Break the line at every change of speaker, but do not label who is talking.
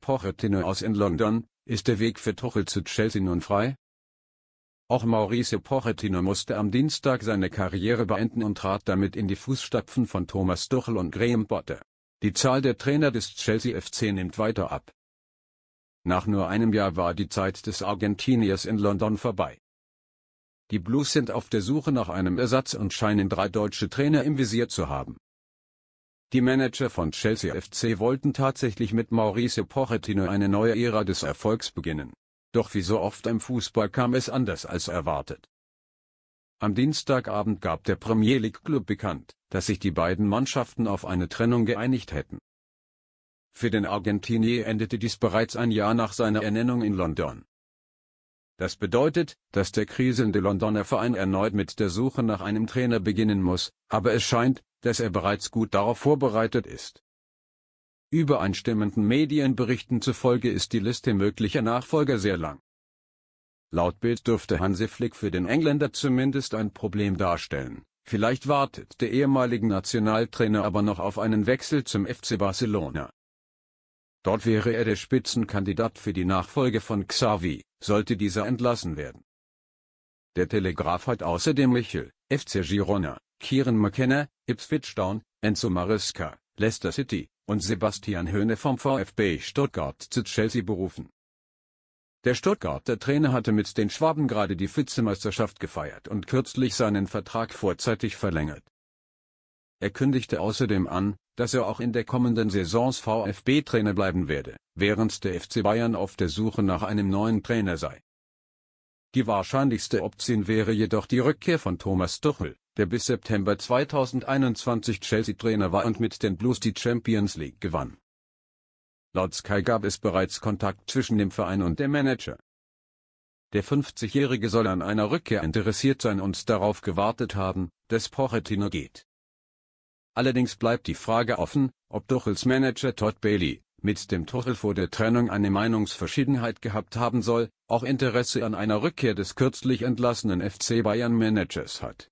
Pochettino aus in London, ist der Weg für Tuchel zu Chelsea nun frei? Auch Maurice Pochettino musste am Dienstag seine Karriere beenden und trat damit in die Fußstapfen von Thomas Tuchel und Graham Potter. Die Zahl der Trainer des Chelsea FC nimmt weiter ab. Nach nur einem Jahr war die Zeit des Argentiniers in London vorbei. Die Blues sind auf der Suche nach einem Ersatz und scheinen drei deutsche Trainer im Visier zu haben. Die Manager von Chelsea FC wollten tatsächlich mit Maurice Pochettino eine neue Ära des Erfolgs beginnen. Doch wie so oft im Fußball kam es anders als erwartet. Am Dienstagabend gab der Premier League Club bekannt, dass sich die beiden Mannschaften auf eine Trennung geeinigt hätten. Für den Argentinier endete dies bereits ein Jahr nach seiner Ernennung in London. Das bedeutet, dass der kriselnde Londoner Verein erneut mit der Suche nach einem Trainer beginnen muss, aber es scheint, dass er bereits gut darauf vorbereitet ist. Übereinstimmenden Medienberichten zufolge ist die Liste möglicher Nachfolger sehr lang. Laut Bild dürfte Hansi Flick für den Engländer zumindest ein Problem darstellen. Vielleicht wartet der ehemalige Nationaltrainer aber noch auf einen Wechsel zum FC Barcelona. Dort wäre er der Spitzenkandidat für die Nachfolge von Xavi, sollte dieser entlassen werden. Der Telegraph hat außerdem Michel, FC Girona, Kieran McKenna, Ipswich Town, Enzo Mariska, Leicester City und Sebastian Höhne vom VfB Stuttgart zu Chelsea berufen. Der Stuttgarter Trainer hatte mit den Schwaben gerade die Vizemeisterschaft gefeiert und kürzlich seinen Vertrag vorzeitig verlängert. Er kündigte außerdem an, dass er auch in der kommenden Saison VfB-Trainer bleiben werde, während der FC Bayern auf der Suche nach einem neuen Trainer sei. Die wahrscheinlichste Option wäre jedoch die Rückkehr von Thomas Tuchel, der bis September 2021 Chelsea-Trainer war und mit den Blues die Champions League gewann. Laut Sky gab es bereits Kontakt zwischen dem Verein und dem Manager. Der 50-Jährige soll an einer Rückkehr interessiert sein und darauf gewartet haben, dass Pochettino geht. Allerdings bleibt die Frage offen, ob Duchels Manager Todd Bailey, mit dem Tuchel vor der Trennung eine Meinungsverschiedenheit gehabt haben soll, auch Interesse an einer Rückkehr des kürzlich entlassenen FC Bayern-Managers hat